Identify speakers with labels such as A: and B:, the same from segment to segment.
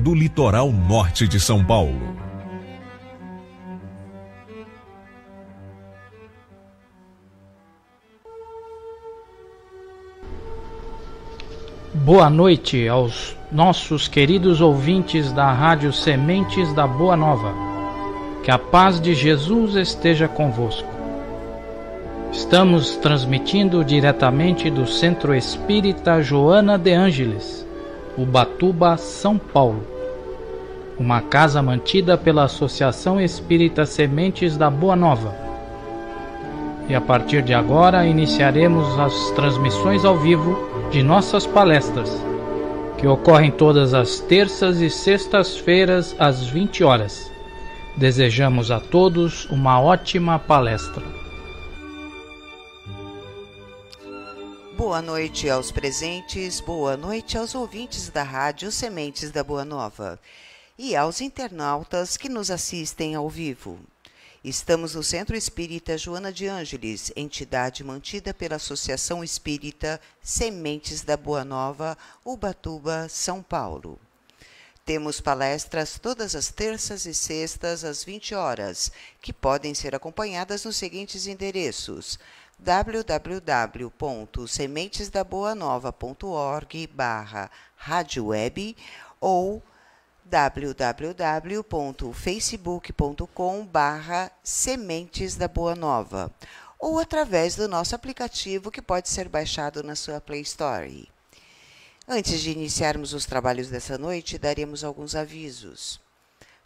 A: do litoral norte de São Paulo. Boa noite aos nossos queridos ouvintes da Rádio Sementes da Boa Nova. Que a paz de Jesus esteja convosco. Estamos transmitindo diretamente do Centro Espírita Joana de Ângeles, Ubatuba, São Paulo. Uma casa mantida pela Associação Espírita Sementes da Boa Nova. E a partir de agora iniciaremos as transmissões ao vivo de nossas palestras, que ocorrem todas as terças e sextas-feiras às 20 horas. Desejamos a todos uma ótima palestra.
B: Boa noite aos presentes, boa noite aos ouvintes da Rádio Sementes da Boa Nova e aos internautas que nos assistem ao vivo. Estamos no Centro Espírita Joana de Ângeles, entidade mantida pela Associação Espírita Sementes da Boa Nova, Ubatuba, São Paulo. Temos palestras todas as terças e sextas às 20 horas, que podem ser acompanhadas nos seguintes endereços: www.sementesdaboanova.org barra radioweb ou www.facebook.com barra Sementes da Boa Nova ou através do nosso aplicativo que pode ser baixado na sua Play Store. Antes de iniciarmos os trabalhos dessa noite, daremos alguns avisos.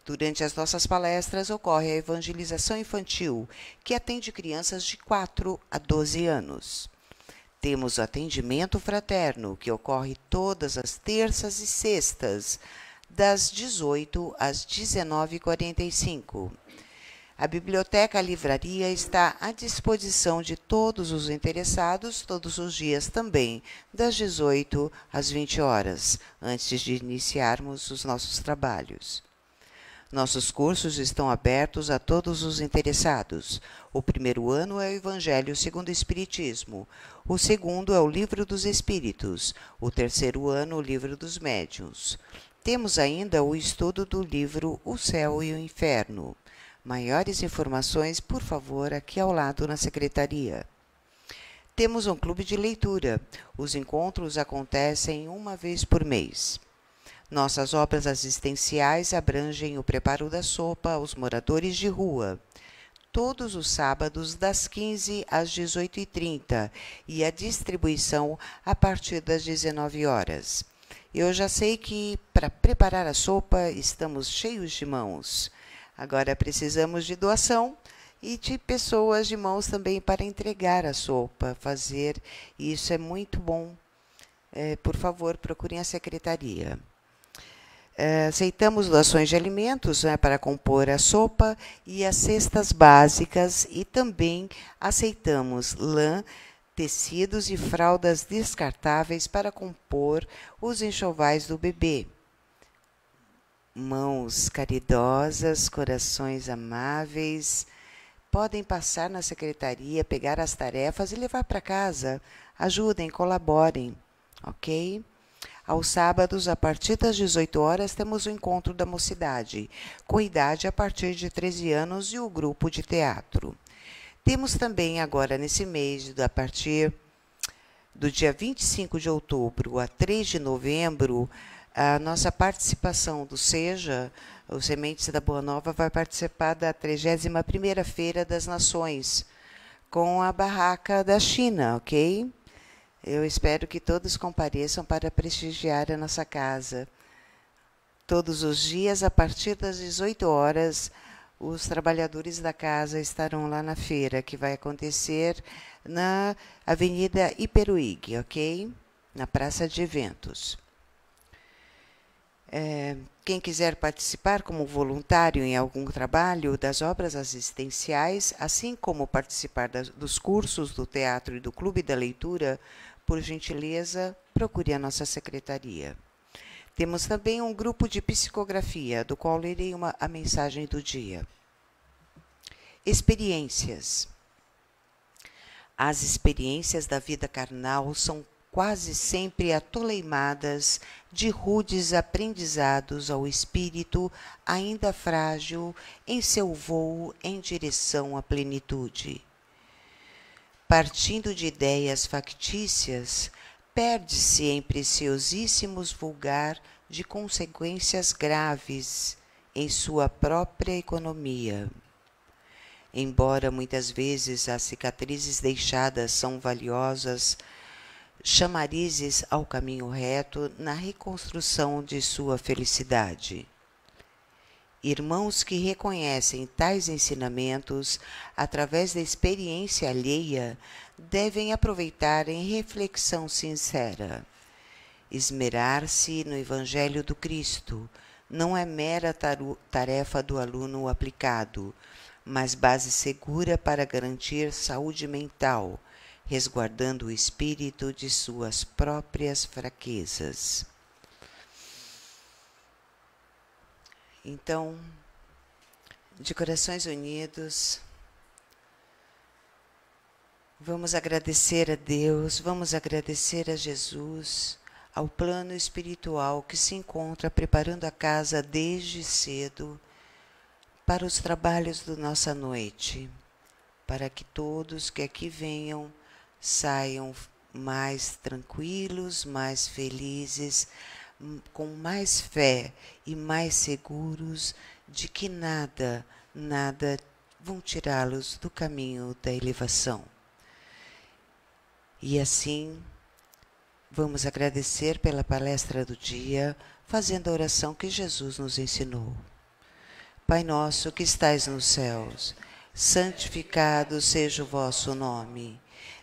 B: Durante as nossas palestras ocorre a evangelização infantil, que atende crianças de 4 a 12 anos. Temos o atendimento fraterno, que ocorre todas as terças e sextas, das 18 às 19h45. A biblioteca a livraria está à disposição de todos os interessados todos os dias também, das 18 às 20 horas, antes de iniciarmos os nossos trabalhos. Nossos cursos estão abertos a todos os interessados. O primeiro ano é o Evangelho segundo o Espiritismo. O segundo é o Livro dos Espíritos. O terceiro ano, o Livro dos Médiuns. Temos ainda o estudo do livro O Céu e o Inferno. Maiores informações, por favor, aqui ao lado na secretaria. Temos um clube de leitura. Os encontros acontecem uma vez por mês. Nossas obras assistenciais abrangem o preparo da sopa aos moradores de rua, todos os sábados das 15 às 18h30 e a distribuição a partir das 19 horas. Eu já sei que para preparar a sopa estamos cheios de mãos. Agora precisamos de doação e de pessoas de mãos também para entregar a sopa, fazer. isso é muito bom. É, por favor, procurem a secretaria. Eh, aceitamos doações de alimentos né, para compor a sopa e as cestas básicas e também aceitamos lã, tecidos e fraldas descartáveis para compor os enxovais do bebê. Mãos caridosas, corações amáveis, podem passar na secretaria, pegar as tarefas e levar para casa. Ajudem, colaborem, ok? Aos sábados, a partir das 18 horas, temos o encontro da mocidade, com idade a partir de 13 anos e o grupo de teatro. Temos também agora nesse mês, a partir do dia 25 de outubro a 3 de novembro, a nossa participação do SEJA, o Sementes da Boa Nova, vai participar da 31ª Feira das Nações, com a barraca da China, ok? Eu espero que todos compareçam para prestigiar a nossa casa. Todos os dias, a partir das 18 horas, os trabalhadores da casa estarão lá na feira, que vai acontecer na Avenida Iperuig, ok? Na Praça de Eventos. É, quem quiser participar como voluntário em algum trabalho das obras assistenciais, assim como participar das, dos cursos do teatro e do Clube da Leitura, por gentileza, procure a nossa secretaria. Temos também um grupo de psicografia, do qual lerei uma, a mensagem do dia. Experiências. As experiências da vida carnal são quase sempre atoleimadas de rudes aprendizados ao espírito ainda frágil em seu vôo em direção à plenitude partindo de ideias factícias, perde-se em preciosíssimos vulgar de consequências graves em sua própria economia. Embora muitas vezes as cicatrizes deixadas são valiosas, chamarizes ao caminho reto na reconstrução de sua felicidade. Irmãos que reconhecem tais ensinamentos através da experiência alheia devem aproveitar em reflexão sincera. Esmerar-se no Evangelho do Cristo não é mera tarefa do aluno aplicado, mas base segura para garantir saúde mental, resguardando o espírito de suas próprias fraquezas. Então, de corações unidos, vamos agradecer a Deus, vamos agradecer a Jesus, ao plano espiritual que se encontra preparando a casa desde cedo para os trabalhos da nossa noite, para que todos que aqui venham saiam mais tranquilos, mais felizes com mais fé e mais seguros de que nada, nada vão tirá-los do caminho da elevação. E assim, vamos agradecer pela palestra do dia, fazendo a oração que Jesus nos ensinou. Pai nosso que estais nos céus, santificado seja o vosso nome.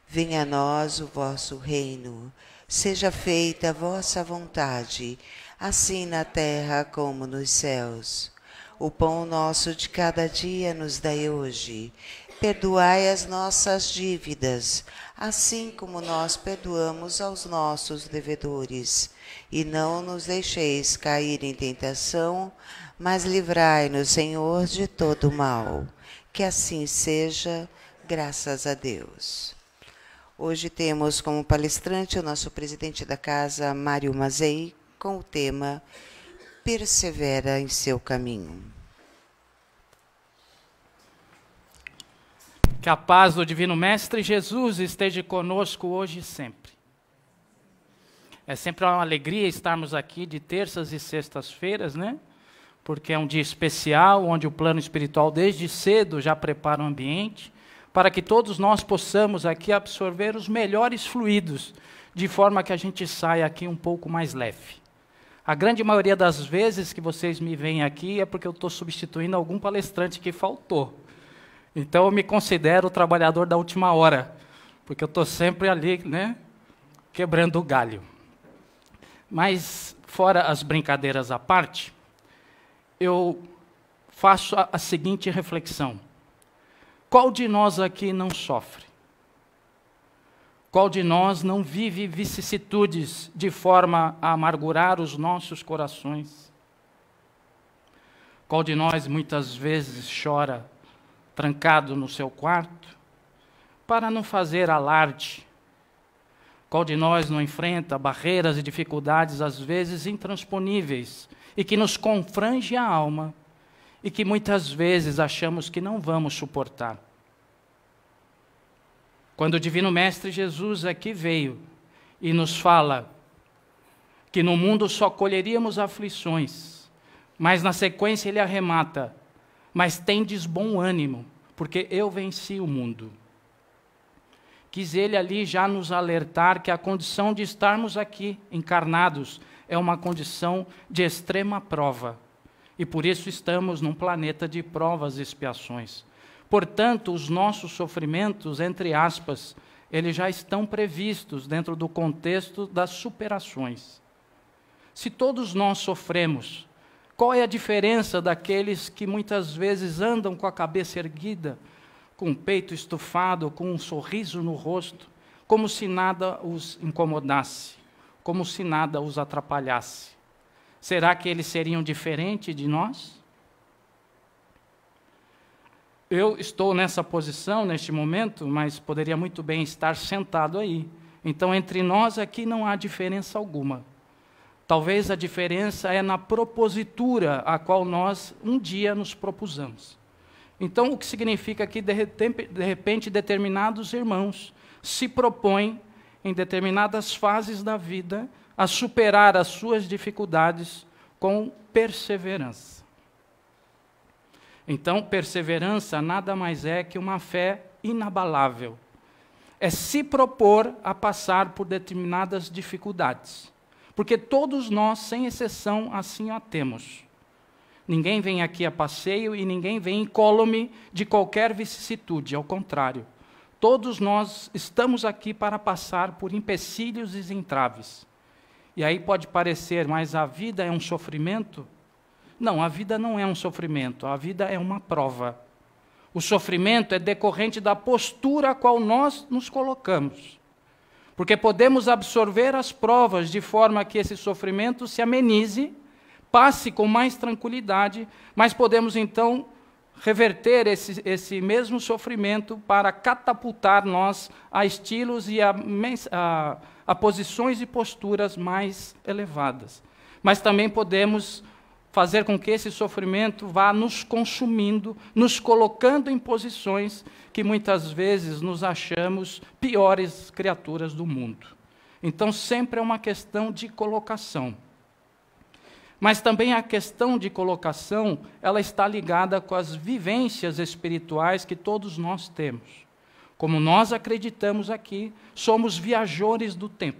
B: Venha a nós o vosso reino. Seja feita a vossa vontade, assim na terra como nos céus. O pão nosso de cada dia nos dai hoje. Perdoai as nossas dívidas, assim como nós perdoamos aos nossos devedores. E não nos deixeis cair em tentação, mas livrai-nos, Senhor, de todo mal. Que assim seja, graças a Deus. Hoje temos como palestrante o nosso presidente da casa, Mário Mazei, com o tema Persevera em seu caminho.
A: Que a paz do Divino Mestre Jesus esteja conosco hoje e sempre. É sempre uma alegria estarmos aqui de terças e sextas-feiras, né? Porque é um dia especial onde o plano espiritual desde cedo já prepara o ambiente para que todos nós possamos aqui absorver os melhores fluidos, de forma que a gente saia aqui um pouco mais leve. A grande maioria das vezes que vocês me veem aqui é porque eu estou substituindo algum palestrante que faltou. Então eu me considero o trabalhador da última hora, porque eu estou sempre ali, né, quebrando o galho. Mas, fora as brincadeiras à parte, eu faço a, a seguinte reflexão. Qual de nós aqui não sofre? Qual de nós não vive vicissitudes de forma a amargurar os nossos corações? Qual de nós muitas vezes chora trancado no seu quarto para não fazer alarde? Qual de nós não enfrenta barreiras e dificuldades às vezes intransponíveis e que nos confrange a alma e que muitas vezes achamos que não vamos suportar. Quando o Divino Mestre Jesus aqui veio e nos fala que no mundo só colheríamos aflições, mas na sequência ele arremata: Mas tendes bom ânimo, porque eu venci o mundo. Quis ele ali já nos alertar que a condição de estarmos aqui encarnados é uma condição de extrema prova e por isso estamos num planeta de provas e expiações. Portanto, os nossos sofrimentos, entre aspas, eles já estão previstos dentro do contexto das superações. Se todos nós sofremos, qual é a diferença daqueles que muitas vezes andam com a cabeça erguida, com o peito estufado, com um sorriso no rosto, como se nada os incomodasse, como se nada os atrapalhasse? Será que eles seriam diferentes de nós? Eu estou nessa posição neste momento, mas poderia muito bem estar sentado aí. Então, entre nós aqui não há diferença alguma. Talvez a diferença é na propositura a qual nós um dia nos propusemos. Então, o que significa que, de repente, determinados irmãos se propõem, em determinadas fases da vida, a superar as suas dificuldades com perseverança. Então, perseverança nada mais é que uma fé inabalável. É se propor a passar por determinadas dificuldades. Porque todos nós, sem exceção, assim a temos. Ninguém vem aqui a passeio e ninguém vem incólume de qualquer vicissitude, ao contrário. Todos nós estamos aqui para passar por empecilhos e entraves. E aí pode parecer, mas a vida é um sofrimento? Não, a vida não é um sofrimento, a vida é uma prova. O sofrimento é decorrente da postura a qual nós nos colocamos. Porque podemos absorver as provas de forma que esse sofrimento se amenize, passe com mais tranquilidade, mas podemos então reverter esse, esse mesmo sofrimento para catapultar nós a estilos e a, a a posições e posturas mais elevadas. Mas também podemos fazer com que esse sofrimento vá nos consumindo, nos colocando em posições que muitas vezes nos achamos piores criaturas do mundo. Então, sempre é uma questão de colocação. Mas também a questão de colocação, ela está ligada com as vivências espirituais que todos nós temos. Como nós acreditamos aqui, somos viajores do tempo.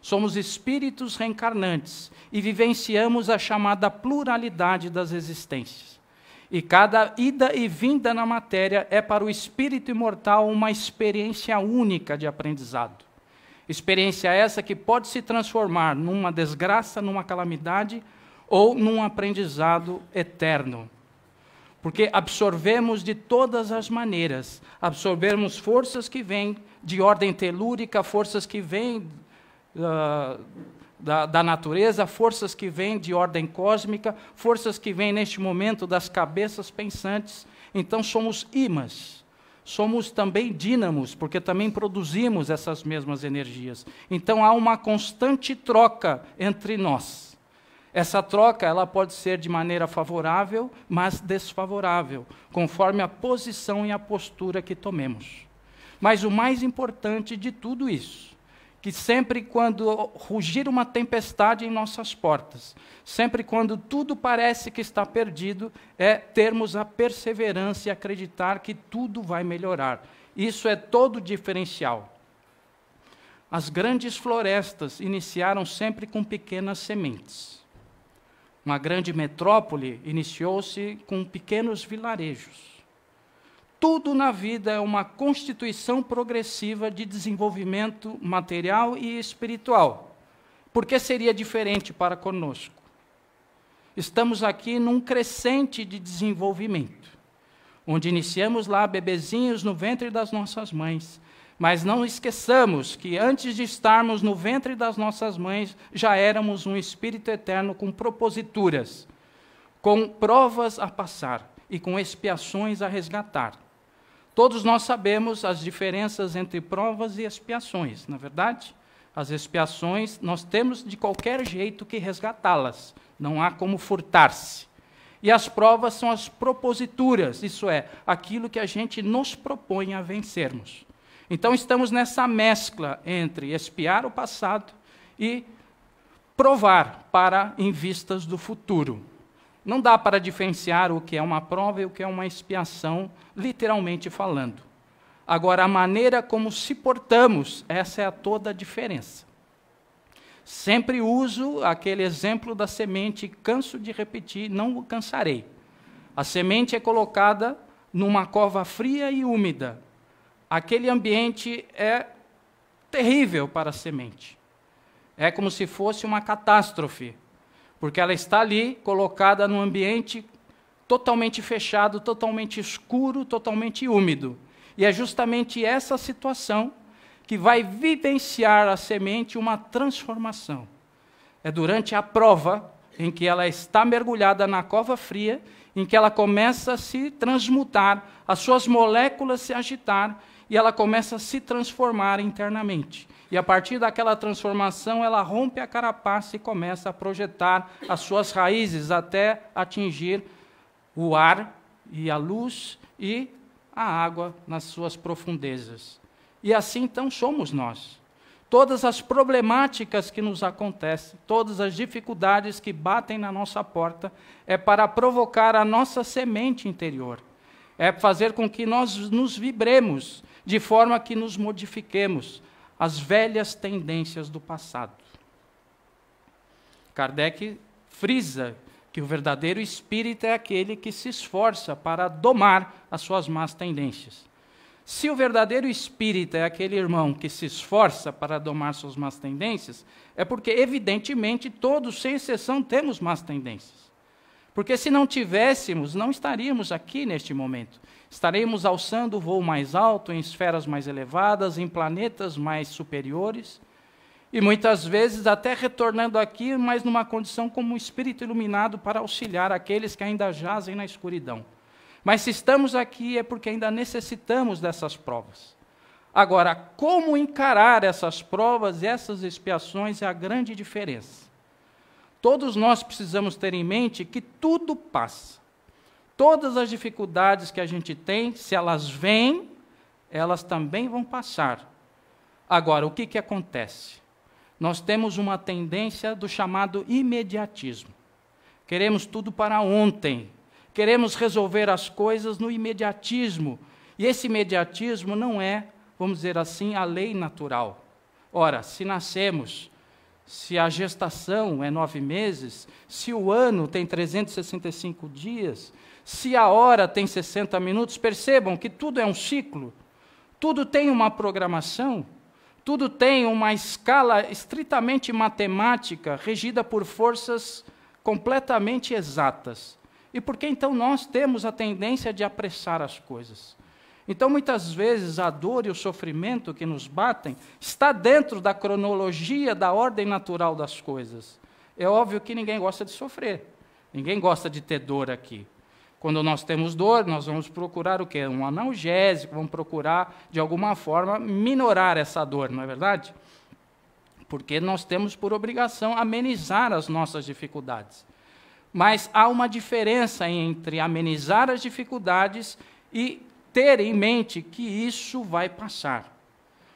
A: Somos espíritos reencarnantes e vivenciamos a chamada pluralidade das existências. E cada ida e vinda na matéria é para o espírito imortal uma experiência única de aprendizado. Experiência essa que pode se transformar numa desgraça, numa calamidade ou num aprendizado eterno porque absorvemos de todas as maneiras, absorvemos forças que vêm de ordem telúrica, forças que vêm uh, da, da, natureza, forças que vêm de ordem cósmica, forças que vêm neste momento das cabeças pensantes. Então somos imãs, somos também dínamos, porque também produzimos essas mesmas energias. Então há uma constante troca entre nós. Essa troca ela pode ser de maneira favorável, mas desfavorável, conforme a posição e a postura que tomemos. Mas o mais importante de tudo isso, que sempre quando rugir uma tempestade em nossas portas, sempre quando tudo parece que está perdido, é termos a perseverança e acreditar que tudo vai melhorar. Isso é todo diferencial. As grandes florestas iniciaram sempre com pequenas sementes uma grande metrópole, iniciou-se com pequenos vilarejos. Tudo na vida é uma constituição progressiva de desenvolvimento material e espiritual. Porque seria diferente para conosco? Estamos aqui num crescente de desenvolvimento, onde iniciamos lá bebezinhos no ventre das nossas mães, mas não esqueçamos que antes de estarmos no ventre das nossas mães, já éramos um espírito eterno com proposituras, com provas a passar e com expiações a resgatar. Todos nós sabemos as diferenças entre provas e expiações, na é verdade? As expiações nós temos de qualquer jeito que resgatá-las, não há como furtar-se. E as provas são as proposituras, isso é, aquilo que a gente nos propõe a vencermos. Então estamos nessa mescla entre espiar o passado e provar para em vistas do futuro. Não dá para diferenciar o que é uma prova e o que é uma expiação, literalmente falando. Agora, a maneira como se portamos, essa é a toda a diferença. Sempre uso aquele exemplo da semente, canso de repetir, não o cansarei. A semente é colocada numa cova fria e úmida, aquele ambiente é terrível para a semente. É como se fosse uma catástrofe, porque ela está ali colocada num ambiente totalmente fechado, totalmente escuro, totalmente úmido. E é justamente essa situação que vai vivenciar a semente uma transformação. É durante a prova em que ela está mergulhada na cova fria, em que ela começa a se transmutar, as suas moléculas se agitar e ela começa a se transformar internamente. E a partir daquela transformação, ela rompe a carapaça e começa a projetar as suas raízes até atingir o ar e a luz e a água nas suas profundezas. E assim então somos nós. Todas as problemáticas que nos acontecem, todas as dificuldades que batem na nossa porta, é para provocar a nossa semente interior, é fazer com que nós nos vibremos de forma que nos modifiquemos as velhas tendências do passado. Kardec frisa que o verdadeiro espírita é aquele que se esforça para domar as suas más tendências. Se o verdadeiro espírita é aquele irmão que se esforça para domar suas más tendências, é porque, evidentemente, todos, sem exceção, temos más tendências. Porque se não tivéssemos, não estaríamos aqui neste momento. Estaremos alçando o voo mais alto, em esferas mais elevadas, em planetas mais superiores. E muitas vezes até retornando aqui, mas numa condição como um espírito iluminado para auxiliar aqueles que ainda jazem na escuridão. Mas se estamos aqui é porque ainda necessitamos dessas provas. Agora, como encarar essas provas e essas expiações é a grande diferença. Todos nós precisamos ter em mente que tudo passa. Todas as dificuldades que a gente tem, se elas vêm, elas também vão passar. Agora, o que, que acontece? Nós temos uma tendência do chamado imediatismo. Queremos tudo para ontem. Queremos resolver as coisas no imediatismo. E esse imediatismo não é, vamos dizer assim, a lei natural. Ora, se nascemos se a gestação é nove meses, se o ano tem 365 dias, se a hora tem 60 minutos, percebam que tudo é um ciclo, tudo tem uma programação, tudo tem uma escala estritamente matemática, regida por forças completamente exatas. E por que então nós temos a tendência de apressar as coisas? Então, muitas vezes, a dor e o sofrimento que nos batem está dentro da cronologia da ordem natural das coisas. É óbvio que ninguém gosta de sofrer, ninguém gosta de ter dor aqui. Quando nós temos dor, nós vamos procurar o quê? Um analgésico, vamos procurar, de alguma forma, minorar essa dor, não é verdade? Porque nós temos por obrigação amenizar as nossas dificuldades. Mas há uma diferença entre amenizar as dificuldades e ter em mente que isso vai passar.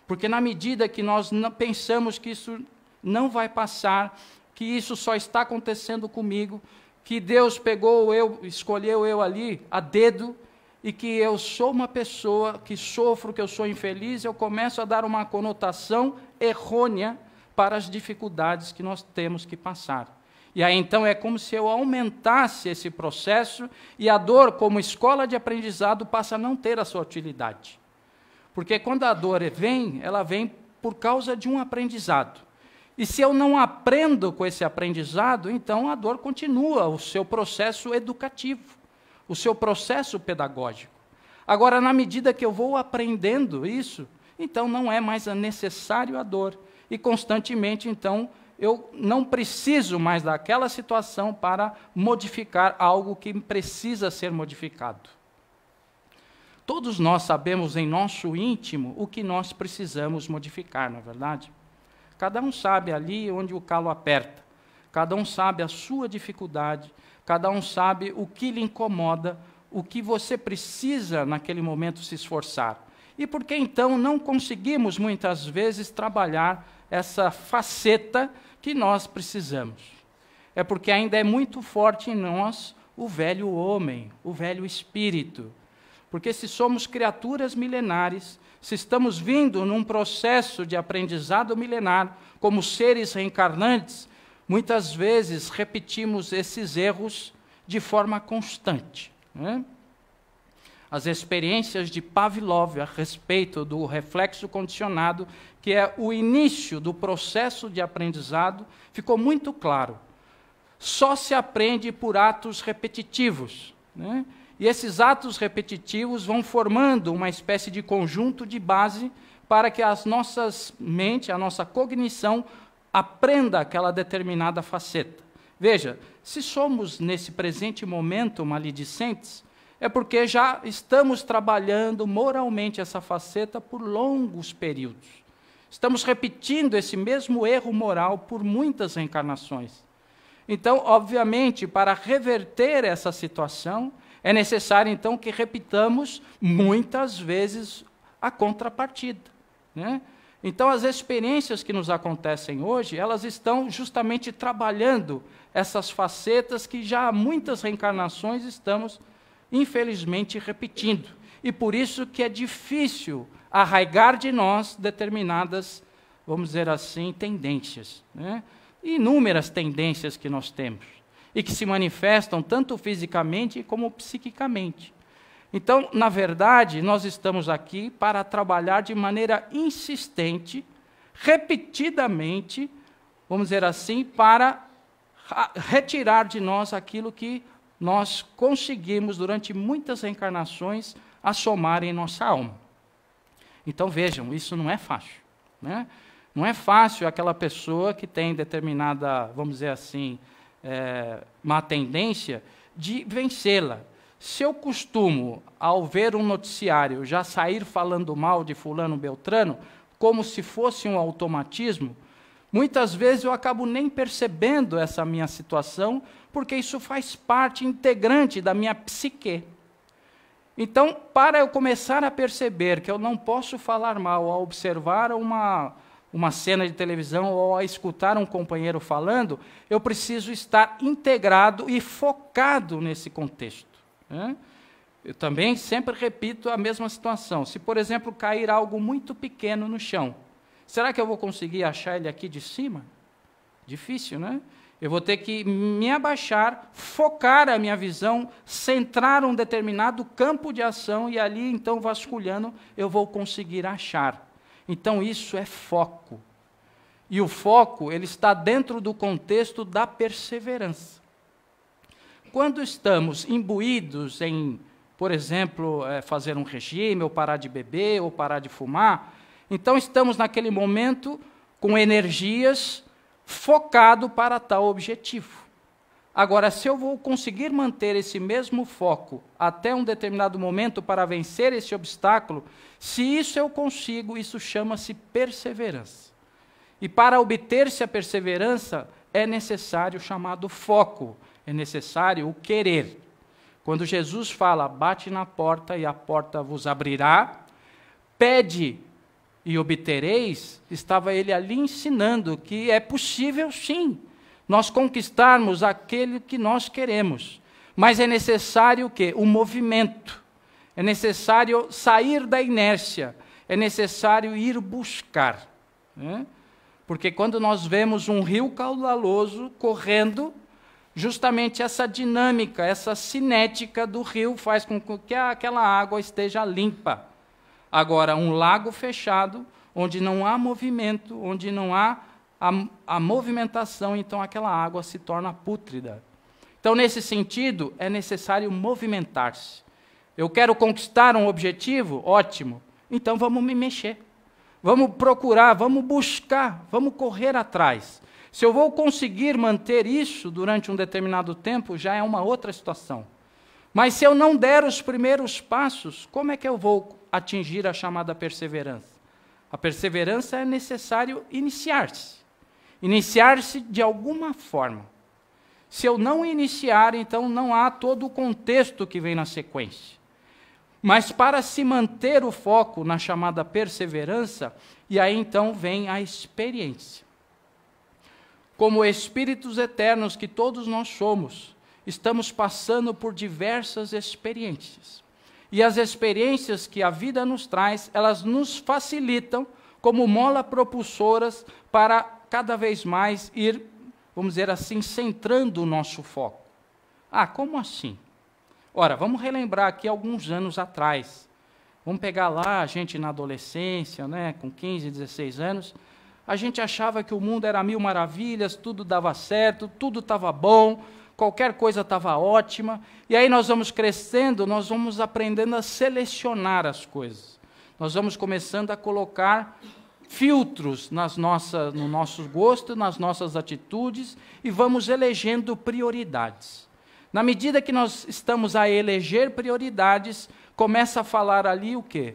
A: Porque na medida que nós pensamos que isso não vai passar, que isso só está acontecendo comigo, que Deus pegou eu, escolheu eu ali a dedo, e que eu sou uma pessoa que sofro, que eu sou infeliz, eu começo a dar uma conotação errônea para as dificuldades que nós temos que passar. E aí então é como se eu aumentasse esse processo e a dor, como escola de aprendizado, passa a não ter a sua utilidade. Porque quando a dor vem, ela vem por causa de um aprendizado. E se eu não aprendo com esse aprendizado, então a dor continua o seu processo educativo, o seu processo pedagógico. Agora, na medida que eu vou aprendendo isso, então não é mais necessário a dor. E constantemente, então, eu não preciso mais daquela situação para modificar algo que precisa ser modificado. Todos nós sabemos em nosso íntimo o que nós precisamos modificar, na é verdade. Cada um sabe ali onde o calo aperta. Cada um sabe a sua dificuldade, cada um sabe o que lhe incomoda, o que você precisa naquele momento se esforçar. E por que então não conseguimos muitas vezes trabalhar essa faceta que nós precisamos. É porque ainda é muito forte em nós o velho homem, o velho espírito. Porque se somos criaturas milenares, se estamos vindo num processo de aprendizado milenar, como seres reencarnantes, muitas vezes repetimos esses erros de forma constante. Né? as experiências de Pavlov a respeito do reflexo condicionado, que é o início do processo de aprendizado, ficou muito claro. Só se aprende por atos repetitivos. Né? E esses atos repetitivos vão formando uma espécie de conjunto de base para que as nossas mentes, a nossa cognição, aprenda aquela determinada faceta. Veja, se somos nesse presente momento maledicentes, é porque já estamos trabalhando moralmente essa faceta por longos períodos. Estamos repetindo esse mesmo erro moral por muitas reencarnações. Então, obviamente, para reverter essa situação, é necessário então que repitamos muitas vezes a contrapartida. Né? Então, as experiências que nos acontecem hoje, elas estão justamente trabalhando essas facetas que já há muitas reencarnações estamos infelizmente repetindo. E por isso que é difícil arraigar de nós determinadas, vamos dizer assim, tendências. Né? Inúmeras tendências que nós temos e que se manifestam tanto fisicamente como psiquicamente. Então, na verdade, nós estamos aqui para trabalhar de maneira insistente, repetidamente, vamos dizer assim, para retirar de nós aquilo que nós conseguimos, durante muitas reencarnações, assomar em nossa alma. Então vejam, isso não é fácil. Né? Não é fácil aquela pessoa que tem determinada, vamos dizer assim, é, má tendência de vencê-la. Se eu costumo, ao ver um noticiário, já sair falando mal de Fulano Beltrano, como se fosse um automatismo, Muitas vezes eu acabo nem percebendo essa minha situação, porque isso faz parte integrante da minha psique. Então, para eu começar a perceber que eu não posso falar mal ao observar uma, uma cena de televisão ou a escutar um companheiro falando, eu preciso estar integrado e focado nesse contexto. Né? Eu também sempre repito a mesma situação. Se, por exemplo, cair algo muito pequeno no chão, Será que eu vou conseguir achar ele aqui de cima? Difícil, né? Eu vou ter que me abaixar, focar a minha visão, centrar um determinado campo de ação e ali, então, vasculhando, eu vou conseguir achar. Então, isso é foco. E o foco, ele está dentro do contexto da perseverança. Quando estamos imbuídos em, por exemplo, eh, fazer um regime, ou parar de beber, ou parar de fumar, então estamos naquele momento com energias focado para tal objetivo. Agora, se eu vou conseguir manter esse mesmo foco até um determinado momento para vencer esse obstáculo, se isso eu consigo, isso chama-se perseverança. E para obter-se a perseverança, é necessário o chamado foco, é necessário o querer. Quando Jesus fala, bate na porta e a porta vos abrirá, pede e obtereis, estava ele ali ensinando que é possível sim nós conquistarmos aquele que nós queremos. Mas é necessário o quê? O movimento. É necessário sair da inércia. É necessário ir buscar. Né? Porque quando nós vemos um rio caudaloso correndo, justamente essa dinâmica, essa cinética do rio faz com que aquela água esteja limpa. Agora, um lago fechado, onde não há movimento, onde não há a, a movimentação, então aquela água se torna pútrida. Então, nesse sentido, é necessário movimentar-se. Eu quero conquistar um objetivo? Ótimo. Então vamos me mexer. Vamos procurar, vamos buscar, vamos correr atrás. Se eu vou conseguir manter isso durante um determinado tempo, já é uma outra situação. Mas se eu não der os primeiros passos, como é que eu vou atingir a chamada perseverança. A perseverança é necessário iniciar-se. Iniciar-se de alguma forma. Se eu não iniciar, então não há todo o contexto que vem na sequência. Mas para se manter o foco na chamada perseverança, e aí então vem a experiência. Como espíritos eternos que todos nós somos, estamos passando por diversas experiências. E as experiências que a vida nos traz, elas nos facilitam como mola propulsoras para cada vez mais ir, vamos dizer assim, centrando o nosso foco. Ah, como assim? Ora, vamos relembrar aqui alguns anos atrás. Vamos pegar lá a gente na adolescência, né, com 15, 16 anos, a gente achava que o mundo era mil maravilhas, tudo dava certo, tudo estava bom, qualquer coisa estava ótima. E aí nós vamos crescendo, nós vamos aprendendo a selecionar as coisas. Nós vamos começando a colocar filtros nas nossas, no nosso gosto, nas nossas atitudes e vamos elegendo prioridades. Na medida que nós estamos a eleger prioridades, começa a falar ali o quê?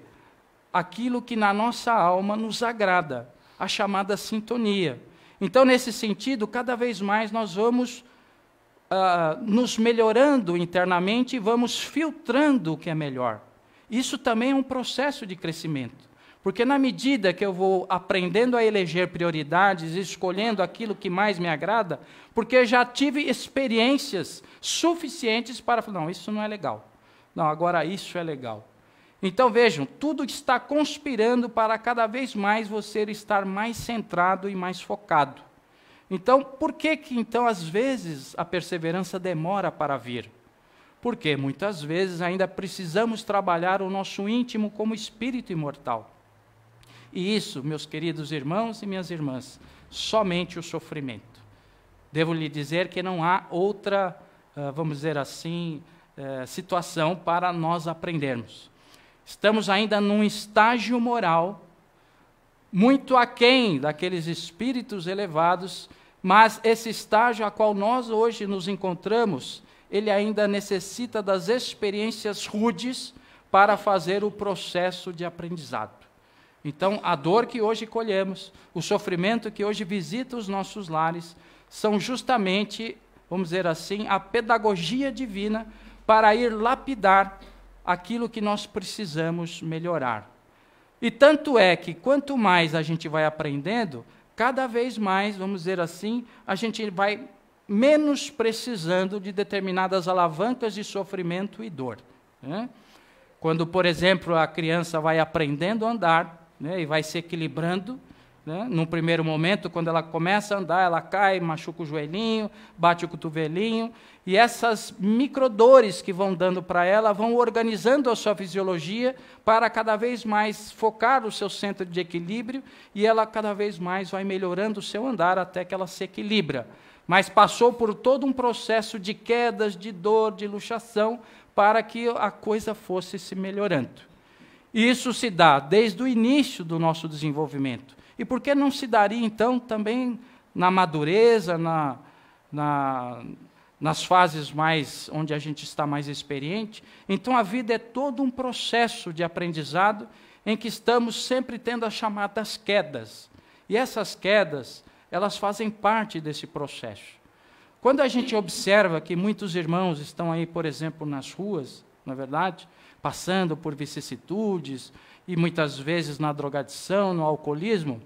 A: Aquilo que na nossa alma nos agrada, a chamada sintonia. Então, nesse sentido, cada vez mais nós vamos ah, nos melhorando internamente e vamos filtrando o que é melhor. Isso também é um processo de crescimento. Porque na medida que eu vou aprendendo a eleger prioridades, escolhendo aquilo que mais me agrada, porque já tive experiências suficientes para falar, não, isso não é legal. Não, agora isso é legal. Então vejam, tudo está conspirando para cada vez mais você estar mais centrado e mais focado. Então, por que que então às vezes a perseverança demora para vir? Porque muitas vezes ainda precisamos trabalhar o nosso íntimo como espírito imortal. E isso, meus queridos irmãos e minhas irmãs, somente o sofrimento. Devo lhe dizer que não há outra, ah, vamos dizer assim, eh, situação para nós aprendermos. Estamos ainda num estágio moral muito aquém daqueles espíritos elevados mas esse estágio a qual nós hoje nos encontramos, ele ainda necessita das experiências rudes para fazer o processo de aprendizado. Então, a dor que hoje colhemos, o sofrimento que hoje visita os nossos lares, são justamente, vamos dizer assim, a pedagogia divina para ir lapidar aquilo que nós precisamos melhorar. E tanto é que quanto mais a gente vai aprendendo, cada vez mais, vamos dizer assim, a gente vai menos precisando de determinadas alavancas de sofrimento e dor. Né? Quando, por exemplo, a criança vai aprendendo a andar né, e vai se equilibrando, né? Num primeiro momento, quando ela começa a andar, ela cai, machuca o joelhinho, bate o cotovelinho, e essas microdores que vão dando para ela vão organizando a sua fisiologia para cada vez mais focar o seu centro de equilíbrio e ela cada vez mais vai melhorando o seu andar até que ela se equilibra. Mas passou por todo um processo de quedas, de dor, de luxação, para que a coisa fosse se melhorando. Isso se dá desde o início do nosso desenvolvimento. E por que não se daria, então, também na madureza, na, na, nas fases mais onde a gente está mais experiente? Então, a vida é todo um processo de aprendizado em que estamos sempre tendo as chamadas quedas. E essas quedas, elas fazem parte desse processo. Quando a gente observa que muitos irmãos estão aí, por exemplo, nas ruas, na é verdade, passando por vicissitudes, e muitas vezes na drogadição, no alcoolismo,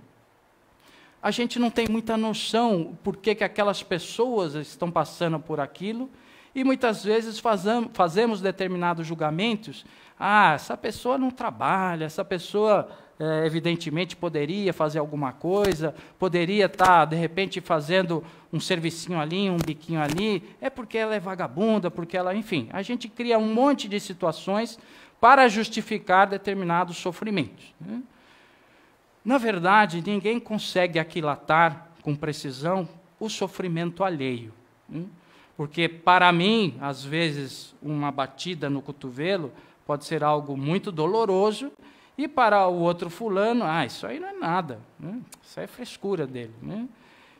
A: a gente não tem muita noção por que, que aquelas pessoas estão passando por aquilo e muitas vezes fazemos determinados julgamentos. Ah, essa pessoa não trabalha, essa pessoa é, evidentemente poderia fazer alguma coisa, poderia estar, tá, de repente, fazendo um servicinho ali, um biquinho ali, é porque ela é vagabunda, porque ela, enfim, a gente cria um monte de situações para justificar determinados sofrimentos. Né? Na verdade, ninguém consegue aquilatar com precisão o sofrimento alheio. Né? Porque, para mim, às vezes, uma batida no cotovelo pode ser algo muito doloroso, e para o outro fulano, ah, isso aí não é nada, né? isso aí é frescura dele. Né?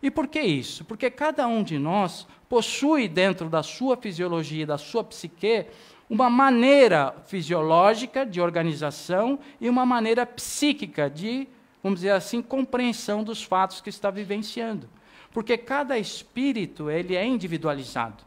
A: E por que isso? Porque cada um de nós possui dentro da sua fisiologia e da sua psique uma maneira fisiológica de organização e uma maneira psíquica de, vamos dizer assim, compreensão dos fatos que está vivenciando. Porque cada espírito, ele é individualizado.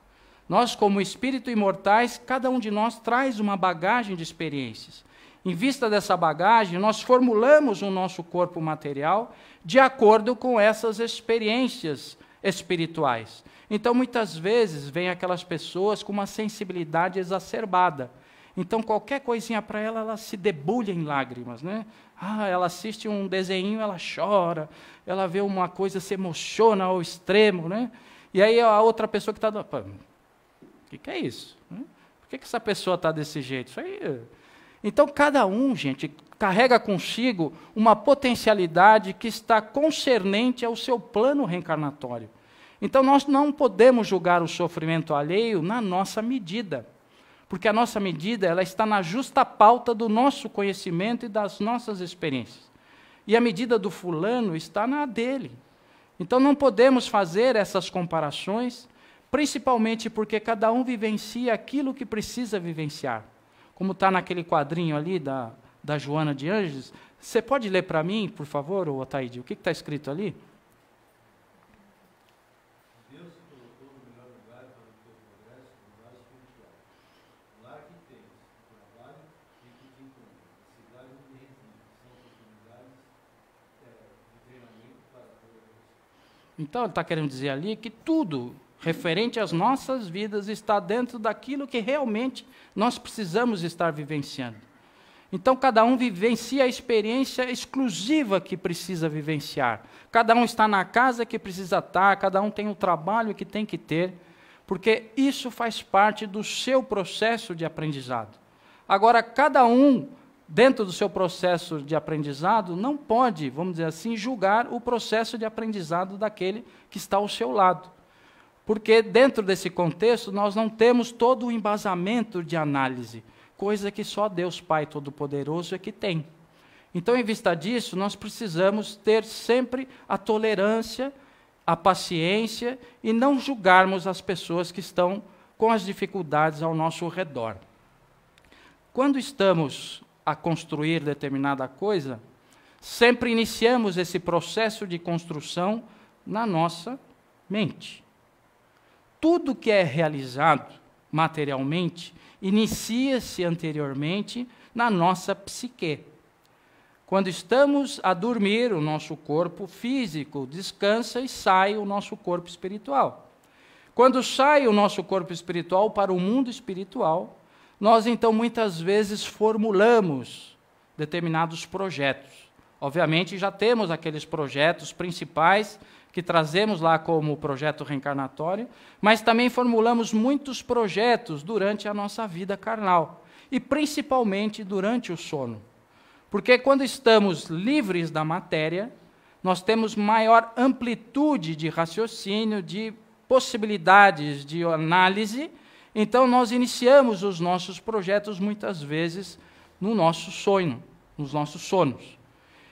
A: Nós, como espírito imortais, cada um de nós traz uma bagagem de experiências. Em vista dessa bagagem, nós formulamos o nosso corpo material de acordo com essas experiências espirituais. Então, muitas vezes, vem aquelas pessoas com uma sensibilidade exacerbada. Então, qualquer coisinha para ela, ela se debulha em lágrimas. Né? Ah, ela assiste um desenho, ela chora. Ela vê uma coisa, se emociona ao extremo. Né? E aí, a outra pessoa que está... O que, que é isso? Né? Por que, que essa pessoa está desse jeito? Isso aí... Eh, então, cada um, gente, carrega consigo uma potencialidade que está concernente ao seu plano reencarnatório. Então nós não podemos julgar o sofrimento alheio na nossa medida, porque a nossa medida ela está na justa pauta do nosso conhecimento e das nossas experiências. E a medida do fulano está na dele. Então não podemos fazer essas comparações, principalmente porque cada um vivencia aquilo que precisa vivenciar. Como está naquele quadrinho ali da, da Joana de Anjos, você pode ler para mim, por favor, Otaide, o que está escrito ali? Então, ele está querendo dizer ali que tudo referente às nossas vidas está dentro daquilo que realmente nós precisamos estar vivenciando. Então, cada um vivencia a experiência exclusiva que precisa vivenciar. Cada um está na casa que precisa estar, cada um tem o trabalho que tem que ter, porque isso faz parte do seu processo de aprendizado. Agora, cada um dentro do seu processo de aprendizado, não pode, vamos dizer assim, julgar o processo de aprendizado daquele que está ao seu lado. Porque dentro desse contexto nós não temos todo o embasamento de análise, coisa que só Deus Pai Todo-Poderoso é que tem. Então, em vista disso, nós precisamos ter sempre a tolerância, a paciência e não julgarmos as pessoas que estão com as dificuldades ao nosso redor. Quando estamos a construir determinada coisa, sempre iniciamos esse processo de construção na nossa mente. Tudo que é realizado materialmente inicia-se anteriormente na nossa psique. Quando estamos a dormir, o nosso corpo físico descansa e sai o nosso corpo espiritual. Quando sai o nosso corpo espiritual para o mundo espiritual, nós então muitas vezes formulamos determinados projetos. Obviamente, já temos aqueles projetos principais que trazemos lá como projeto reencarnatório, mas também formulamos muitos projetos durante a nossa vida carnal e principalmente durante o sono. Porque quando estamos livres da matéria, nós temos maior amplitude de raciocínio, de possibilidades de análise então, nós iniciamos os nossos projetos muitas vezes no nosso sonho, nos nossos sonos.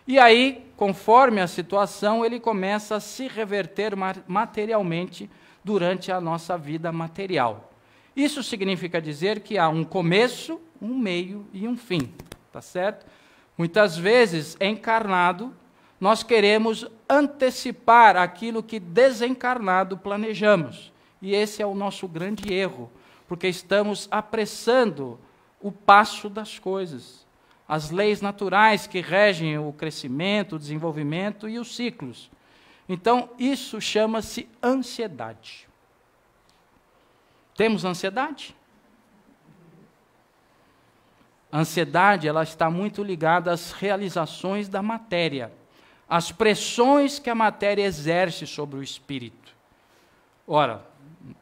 A: E aí, conforme a situação, ele começa a se reverter materialmente durante a nossa vida material. Isso significa dizer que há um começo, um meio e um fim, tá certo? Muitas vezes, encarnado, nós queremos antecipar aquilo que desencarnado planejamos. E esse é o nosso grande erro, porque estamos apressando o passo das coisas, as leis naturais que regem o crescimento, o desenvolvimento e os ciclos. Então, isso chama-se ansiedade. Temos ansiedade? A ansiedade ela está muito ligada às realizações da matéria, às pressões que a matéria exerce sobre o espírito. Ora,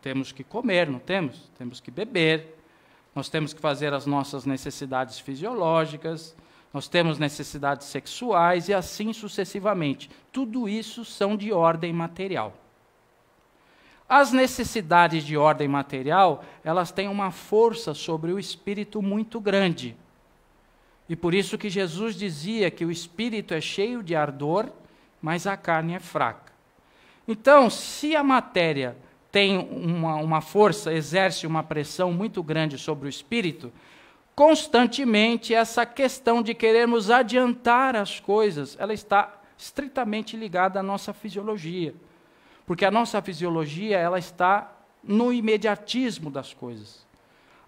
A: temos que comer, não temos? Temos que beber, nós temos que fazer as nossas necessidades fisiológicas, nós temos necessidades sexuais e assim sucessivamente. Tudo isso são de ordem material. As necessidades de ordem material, elas têm uma força sobre o espírito muito grande. E por isso que Jesus dizia que o espírito é cheio de ardor, mas a carne é fraca. Então, se a matéria tem uma, uma força, exerce uma pressão muito grande sobre o espírito, constantemente essa questão de querermos adiantar as coisas, ela está estritamente ligada à nossa fisiologia. Porque a nossa fisiologia, ela está no imediatismo das coisas.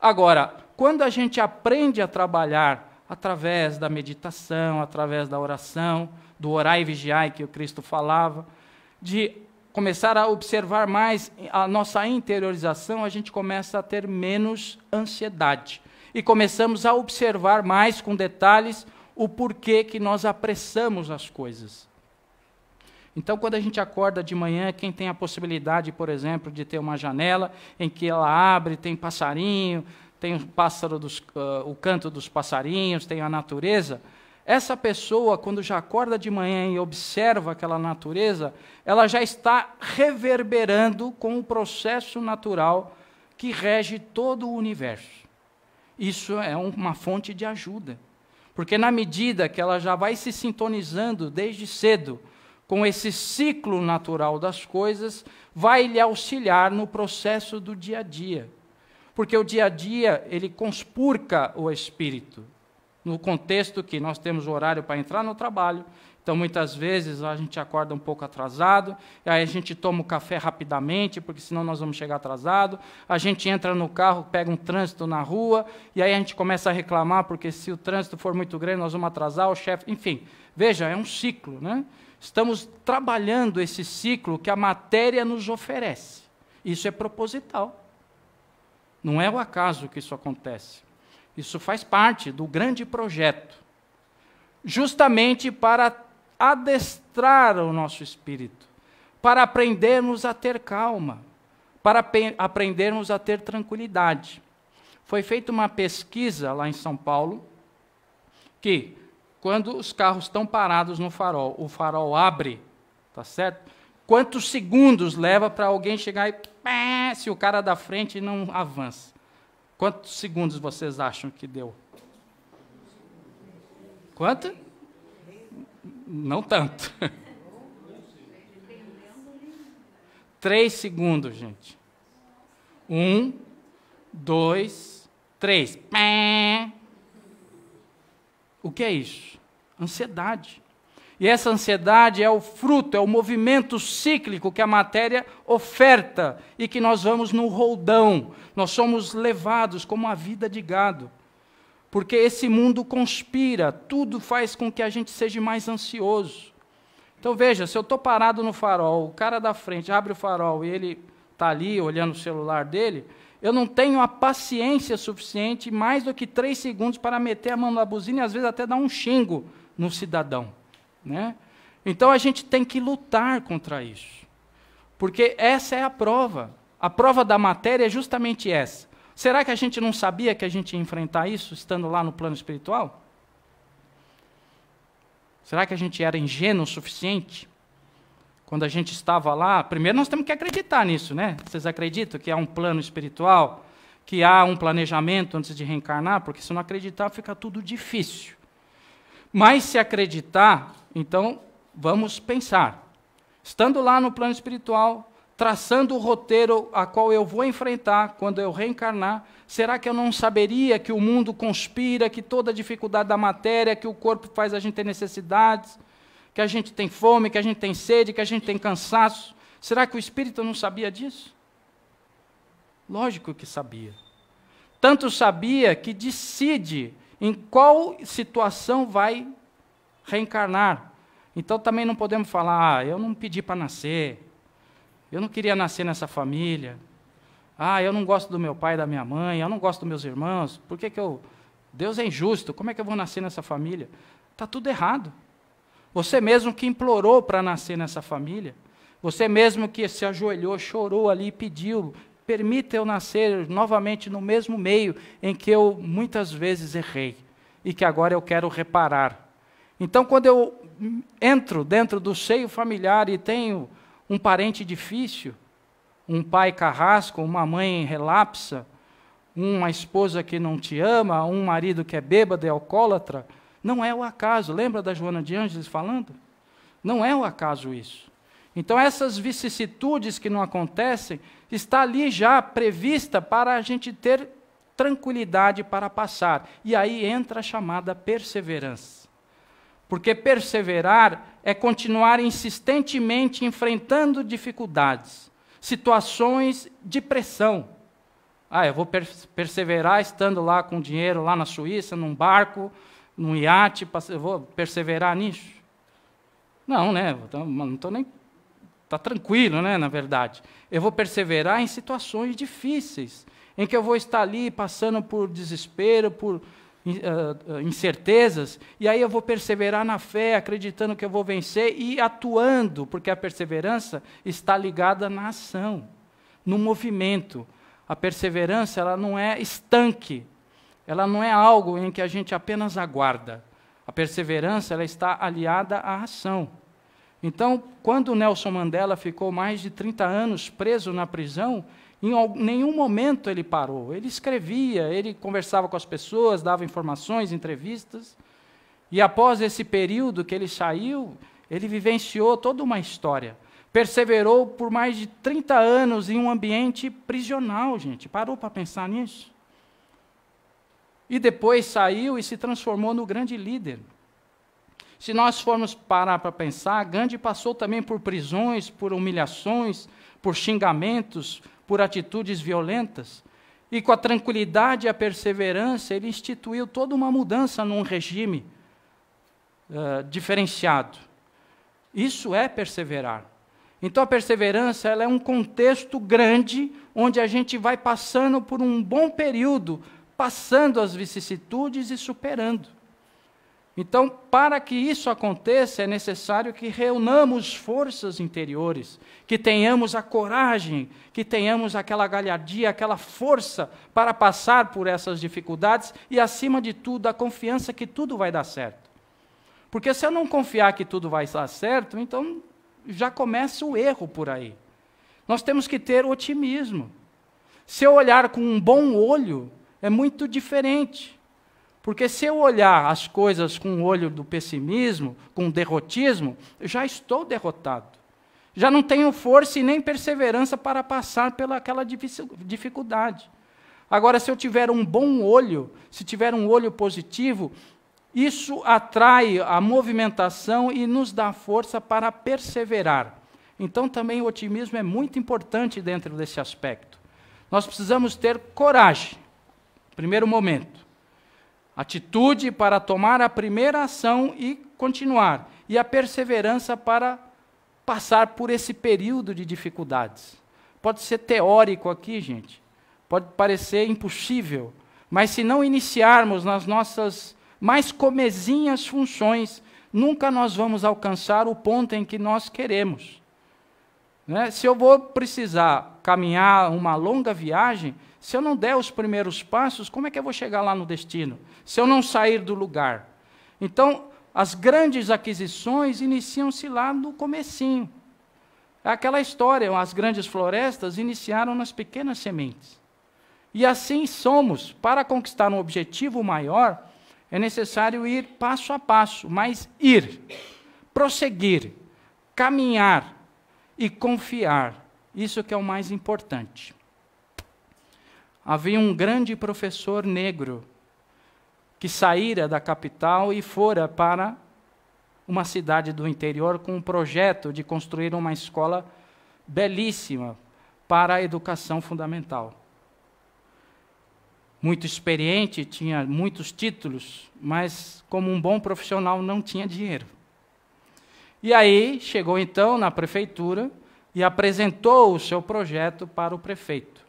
A: Agora, quando a gente aprende a trabalhar através da meditação, através da oração, do orar e vigiar que o Cristo falava, de começar a observar mais a nossa interiorização, a gente começa a ter menos ansiedade. E começamos a observar mais com detalhes o porquê que nós apressamos as coisas. Então, quando a gente acorda de manhã, quem tem a possibilidade, por exemplo, de ter uma janela em que ela abre, tem passarinho, tem o, pássaro dos, uh, o canto dos passarinhos, tem a natureza, essa pessoa, quando já acorda de manhã e observa aquela natureza, ela já está reverberando com o processo natural que rege todo o universo. Isso é uma fonte de ajuda, porque na medida que ela já vai se sintonizando desde cedo com esse ciclo natural das coisas, vai lhe auxiliar no processo do dia a dia. Porque o dia a dia, ele conspurca o espírito, no contexto que nós temos horário para entrar no trabalho, então, muitas vezes, a gente acorda um pouco atrasado, aí a gente toma o café rapidamente, porque senão nós vamos chegar atrasado. A gente entra no carro, pega um trânsito na rua, e aí a gente começa a reclamar, porque se o trânsito for muito grande, nós vamos atrasar o chefe. Enfim, veja, é um ciclo. Né? Estamos trabalhando esse ciclo que a matéria nos oferece. Isso é proposital. Não é o acaso que isso acontece. Isso faz parte do grande projeto, justamente para adestrar o nosso espírito, para aprendermos a ter calma, para aprendermos a ter tranquilidade. Foi feita uma pesquisa lá em São Paulo que quando os carros estão parados no farol, o farol abre, tá certo? Quantos segundos leva para alguém chegar e pé, se o cara da frente não avança? Quantos segundos vocês acham que deu? Quanto? Não tanto. Três segundos, gente. Um, dois, três. O que é isso? Ansiedade. E essa ansiedade é o fruto, é o movimento cíclico que a matéria oferta e que nós vamos no roldão. Nós somos levados como a vida de gado. Porque esse mundo conspira, tudo faz com que a gente seja mais ansioso. Então veja, se eu estou parado no farol, o cara da frente abre o farol e ele está ali olhando o celular dele, eu não tenho a paciência suficiente, mais do que três segundos, para meter a mão na buzina e às vezes até dar um xingo no cidadão. Né? Então a gente tem que lutar contra isso. Porque essa é a prova. A prova da matéria é justamente essa. Será que a gente não sabia que a gente ia enfrentar isso estando lá no plano espiritual? Será que a gente era ingênuo o suficiente? Quando a gente estava lá, primeiro nós temos que acreditar nisso, né? Vocês acreditam que há um plano espiritual, que há um planejamento antes de reencarnar? Porque se não acreditar, fica tudo difícil. Mas se acreditar, então, vamos pensar. Estando lá no plano espiritual, traçando o roteiro a qual eu vou enfrentar quando eu reencarnar, será que eu não saberia que o mundo conspira, que toda a dificuldade da matéria, que o corpo faz a gente ter necessidades, que a gente tem fome, que a gente tem sede, que a gente tem cansaço? Será que o espírito não sabia disso? Lógico que sabia. Tanto sabia que decide em qual situação vai reencarnar. Então também não podemos falar, ah, eu não pedi para nascer, eu não queria nascer nessa família, ah, eu não gosto do meu pai, da minha mãe, eu não gosto dos meus irmãos, por que, que eu. Deus é injusto, como é que eu vou nascer nessa família? Está tudo errado. Você mesmo que implorou para nascer nessa família, você mesmo que se ajoelhou, chorou ali e pediu, permita eu nascer novamente no mesmo meio em que eu muitas vezes errei e que agora eu quero reparar. Então, quando eu entro dentro do seio familiar e tenho um parente difícil, um pai carrasco, uma mãe relapsa, uma esposa que não te ama, um marido que é bêbado e alcoólatra, não é o acaso. Lembra da Joana de Ângeles falando? Não é o acaso isso. Então essas vicissitudes que não acontecem está ali já prevista para a gente ter tranquilidade para passar. E aí entra a chamada perseverança. Porque perseverar é continuar insistentemente enfrentando dificuldades, situações de pressão. Ah, eu vou perseverar estando lá com dinheiro, lá na Suíça, num barco, num iate, eu vou perseverar nisso? Não, né? Não estou nem. Está tranquilo, né? Na verdade. Eu vou perseverar em situações difíceis, em que eu vou estar ali passando por desespero, por ah, ah, incertezas, e aí eu vou perseverar na fé, acreditando que eu vou vencer e atuando, porque a perseverança está ligada na ação, no movimento. A perseverança ela não é estanque, ela não é algo em que a gente apenas aguarda. A perseverança ela está aliada à ação. Então, quando Nelson Mandela ficou mais de 30 anos preso na prisão, em nenhum momento ele parou. Ele escrevia, ele conversava com as pessoas, dava informações, entrevistas. E após esse período que ele saiu, ele vivenciou toda uma história. Perseverou por mais de 30 anos em um ambiente prisional, gente. Parou para pensar nisso? E depois saiu e se transformou no grande líder. Se nós formos parar para pensar, Gandhi passou também por prisões, por humilhações, por xingamentos, por atitudes violentas. E com a tranquilidade e a perseverança, ele instituiu toda uma mudança num regime uh, diferenciado. Isso é perseverar. Então a perseverança é um contexto grande onde a gente vai passando por um bom período, passando as vicissitudes e superando. Então, para que isso aconteça, é necessário que reunamos forças interiores, que tenhamos a coragem, que tenhamos aquela galhardia, aquela força para passar por essas dificuldades e, acima de tudo, a confiança que tudo vai dar certo. Porque se eu não confiar que tudo vai dar certo, então já começa o erro por aí. Nós temos que ter otimismo. Se eu olhar com um bom olho, é muito diferente. Porque se eu olhar as coisas com o olho do pessimismo, com o derrotismo, já estou derrotado. Já não tenho força e nem perseverança para passar pelaquela dificuldade. Agora, se eu tiver um bom olho, se tiver um olho positivo, isso atrai a movimentação e nos dá força para perseverar. Então, também o otimismo é muito importante dentro desse aspecto. Nós precisamos ter coragem, primeiro momento atitude para tomar a primeira ação e continuar, e a perseverança para passar por esse período de dificuldades. Pode ser teórico aqui, gente, pode parecer impossível, mas se não iniciarmos nas nossas mais comezinhas funções, nunca nós vamos alcançar o ponto em que nós queremos. Né? Se eu vou precisar caminhar uma longa viagem, se eu não der os primeiros passos, como é que eu vou chegar lá no destino? Se eu não sair do lugar. Então, as grandes aquisições iniciam-se lá no comecinho. É aquela história, as grandes florestas iniciaram nas pequenas sementes. E assim somos, para conquistar um objetivo maior, é necessário ir passo a passo, mas ir, prosseguir, caminhar e confiar. Isso que é o mais importante havia um grande professor negro que saíra da capital e fora para uma cidade do interior com um projeto de construir uma escola belíssima para a educação fundamental. Muito experiente, tinha muitos títulos, mas como um bom profissional não tinha dinheiro. E aí chegou então na prefeitura e apresentou o seu projeto para o prefeito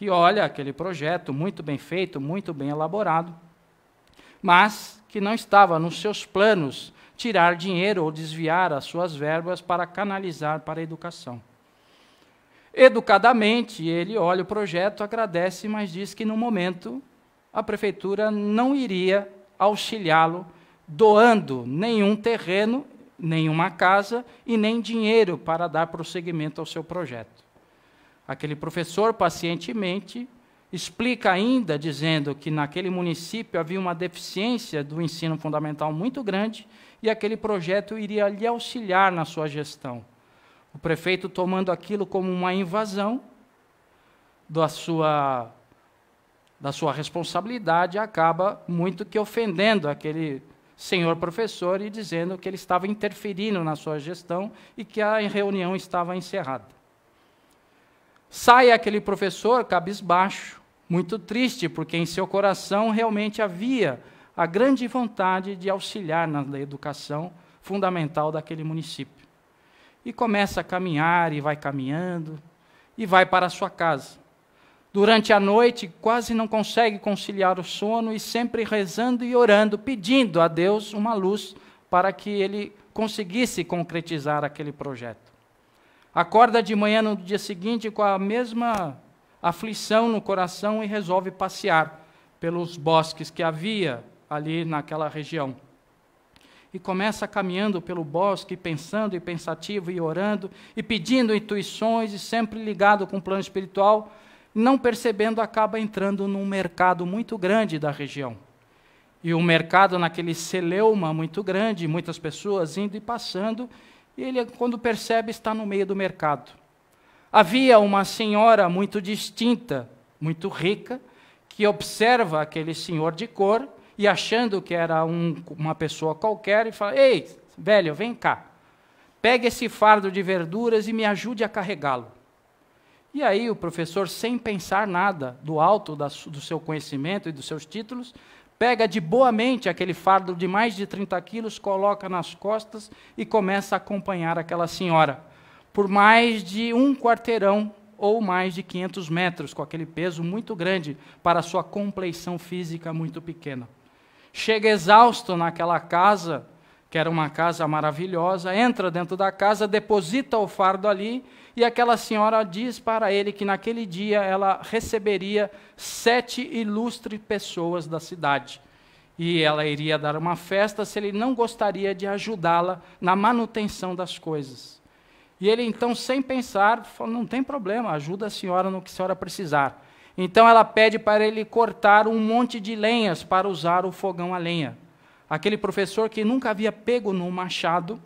A: que olha aquele projeto muito bem feito, muito bem elaborado, mas que não estava nos seus planos tirar dinheiro ou desviar as suas verbas para canalizar para a educação. Educadamente, ele olha o projeto, agradece, mas diz que no momento a prefeitura não iria auxiliá-lo doando nenhum terreno, nenhuma casa e nem dinheiro para dar prosseguimento ao seu projeto aquele professor pacientemente explica ainda dizendo que naquele município havia uma deficiência do ensino fundamental muito grande e aquele projeto iria lhe auxiliar na sua gestão. O prefeito tomando aquilo como uma invasão da sua da sua responsabilidade acaba muito que ofendendo aquele senhor professor e dizendo que ele estava interferindo na sua gestão e que a reunião estava encerrada. Sai aquele professor cabisbaixo, muito triste, porque em seu coração realmente havia a grande vontade de auxiliar na educação fundamental daquele município. E começa a caminhar e vai caminhando e vai para a sua casa. Durante a noite, quase não consegue conciliar o sono e sempre rezando e orando, pedindo a Deus uma luz para que ele conseguisse concretizar aquele projeto. Acorda de manhã no dia seguinte com a mesma aflição no coração e resolve passear pelos bosques que havia ali naquela região. E começa caminhando pelo bosque, pensando e pensativo e orando e pedindo intuições e sempre ligado com o plano espiritual, não percebendo acaba entrando num mercado muito grande da região. E o mercado naquele celeuma muito grande, muitas pessoas indo e passando, e ele, quando percebe, está no meio do mercado. Havia uma senhora muito distinta, muito rica, que observa aquele senhor de cor e, achando que era um, uma pessoa qualquer, e fala: Ei, velho, vem cá. Pegue esse fardo de verduras e me ajude a carregá-lo. E aí o professor, sem pensar nada do alto da, do seu conhecimento e dos seus títulos, pega de boa mente aquele fardo de mais de 30 quilos, coloca nas costas e começa a acompanhar aquela senhora por mais de um quarteirão ou mais de 500 metros, com aquele peso muito grande para sua compleição física muito pequena. Chega exausto naquela casa, que era uma casa maravilhosa, entra dentro da casa, deposita o fardo ali e aquela senhora diz para ele que naquele dia ela receberia sete ilustres pessoas da cidade. E ela iria dar uma festa se ele não gostaria de ajudá-la na manutenção das coisas. E ele então, sem pensar, falou: não tem problema, ajuda a senhora no que a senhora precisar. Então ela pede para ele cortar um monte de lenhas para usar o fogão a lenha. Aquele professor que nunca havia pego no machado,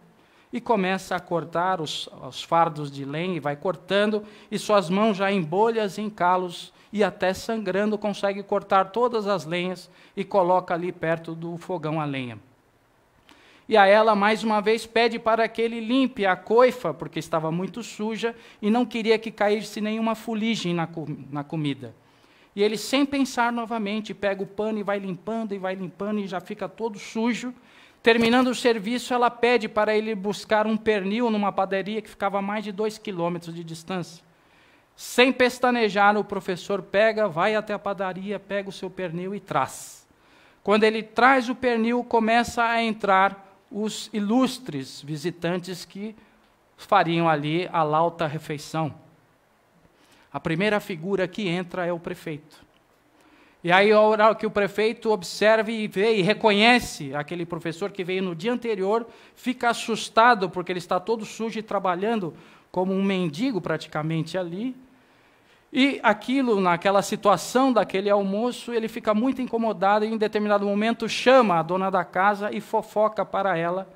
A: e começa a cortar os, os fardos de lenha e vai cortando, e suas mãos já em bolhas, em calos e até sangrando, consegue cortar todas as lenhas e coloca ali perto do fogão a lenha. E a ela, mais uma vez, pede para que ele limpe a coifa, porque estava muito suja e não queria que caísse nenhuma fuligem na, com na comida. E ele, sem pensar novamente, pega o pano e vai limpando e vai limpando e já fica todo sujo. Terminando o serviço, ela pede para ele buscar um pernil numa padaria que ficava a mais de dois quilômetros de distância. Sem pestanejar, o professor pega, vai até a padaria, pega o seu pernil e traz. Quando ele traz o pernil, começa a entrar os ilustres visitantes que fariam ali a lauta refeição. A primeira figura que entra é o prefeito. E aí, a hora que o prefeito observe e vê e reconhece aquele professor que veio no dia anterior, fica assustado porque ele está todo sujo e trabalhando como um mendigo praticamente ali. E aquilo, naquela situação daquele almoço, ele fica muito incomodado e, em determinado momento, chama a dona da casa e fofoca para ela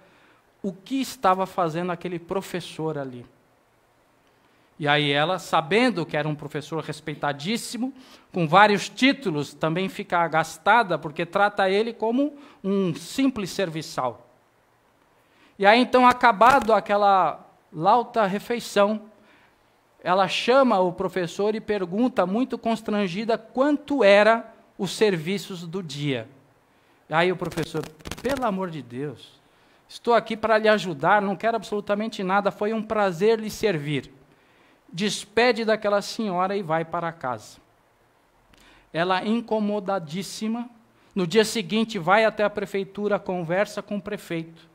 A: o que estava fazendo aquele professor ali. E aí ela, sabendo que era um professor respeitadíssimo, com vários títulos, também fica agastada porque trata ele como um simples serviçal. E aí então, acabado aquela lauta refeição, ela chama o professor e pergunta, muito constrangida, quanto era os serviços do dia. E aí o professor, pelo amor de Deus, estou aqui para lhe ajudar, não quero absolutamente nada, foi um prazer lhe servir despede daquela senhora e vai para casa. Ela, é incomodadíssima, no dia seguinte vai até a prefeitura, conversa com o prefeito,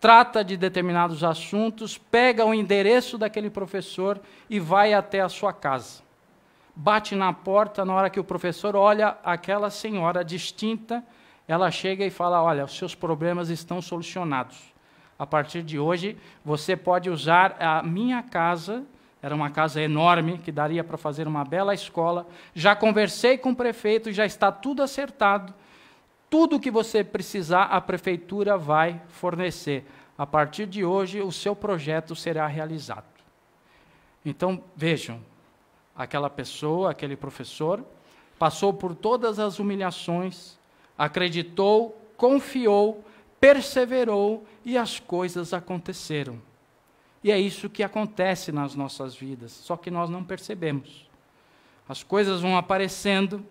A: trata de determinados assuntos, pega o endereço daquele professor e vai até a sua casa. Bate na porta, na hora que o professor olha aquela senhora distinta, ela chega e fala: Olha, os seus problemas estão solucionados. A partir de hoje, você pode usar a minha casa era uma casa enorme que daria para fazer uma bela escola. Já conversei com o prefeito, já está tudo acertado. Tudo que você precisar, a prefeitura vai fornecer. A partir de hoje, o seu projeto será realizado. Então, vejam, aquela pessoa, aquele professor, passou por todas as humilhações, acreditou, confiou, perseverou e as coisas aconteceram. E é isso que acontece nas nossas vidas, só que nós não percebemos. As coisas vão aparecendo,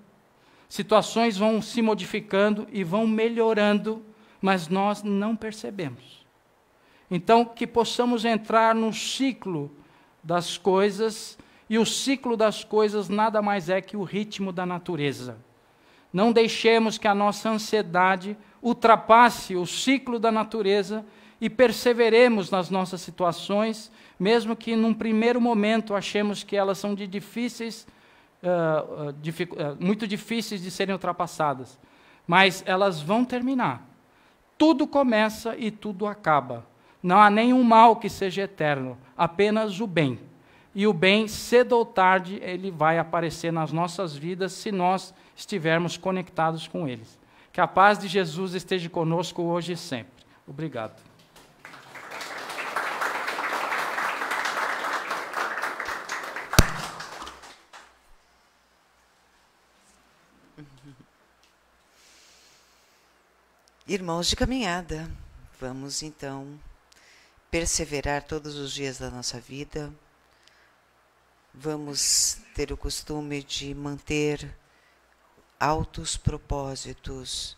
A: situações vão se modificando e vão melhorando, mas nós não percebemos. Então, que possamos entrar no ciclo das coisas, e o ciclo das coisas nada mais é que o ritmo da natureza. Não deixemos que a nossa ansiedade ultrapasse o ciclo da natureza e perseveremos nas nossas situações, mesmo que num primeiro momento achemos que elas são de difíceis, uh, eh, eh, dific, uh, eh, muito difíceis de serem ultrapassadas. Mas elas vão terminar. Tudo começa e tudo acaba. Não há nenhum mal que seja eterno, apenas o bem. E o bem, cedo ou tarde, ele vai aparecer nas nossas vidas se nós estivermos conectados com eles. Que a paz de Jesus esteja conosco hoje e sempre. Obrigado.
B: Irmãos de caminhada, vamos então perseverar todos os dias da nossa vida. Vamos ter o costume de manter altos propósitos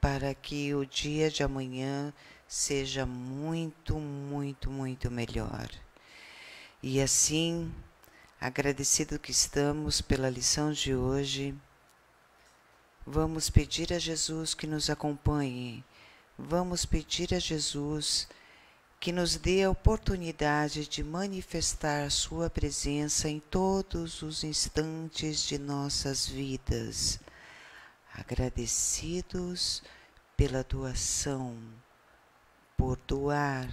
B: para que o dia de amanhã seja muito, muito, muito melhor. E assim, agradecido que estamos pela lição de hoje, Vamos pedir a Jesus que nos acompanhe. Vamos pedir a Jesus que nos dê a oportunidade de manifestar Sua presença em todos os instantes de nossas vidas. Agradecidos pela doação, por doar,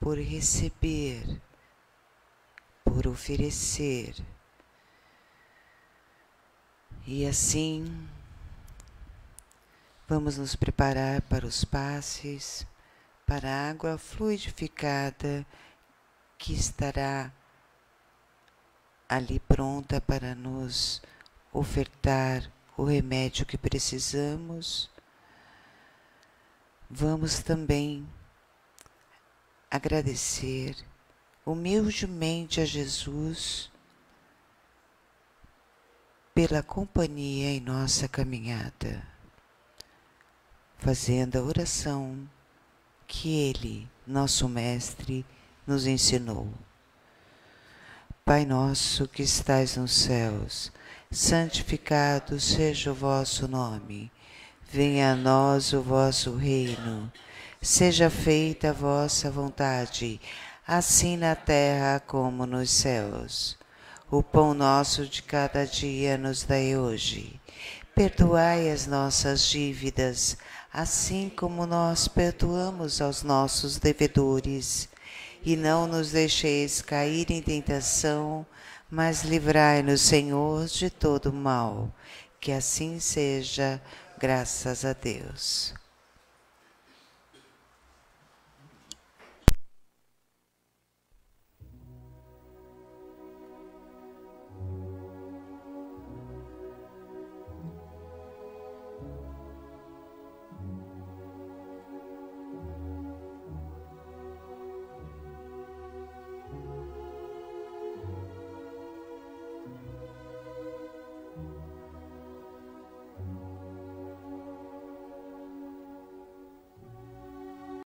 B: por receber, por oferecer. E assim Vamos nos preparar para os passes, para a água fluidificada que estará ali pronta para nos ofertar o remédio que precisamos. Vamos também agradecer humildemente a Jesus pela companhia em nossa caminhada fazendo a oração que Ele, nosso Mestre, nos ensinou. Pai nosso que estais nos céus, santificado seja o vosso nome. Venha a nós o vosso reino. Seja feita a vossa vontade, assim na terra como nos céus. O pão nosso de cada dia nos dai hoje. Perdoai as nossas dívidas, assim como nós perdoamos aos nossos devedores. E não nos deixeis cair em tentação, mas livrai-nos, Senhor, de todo mal. Que assim seja, graças a Deus.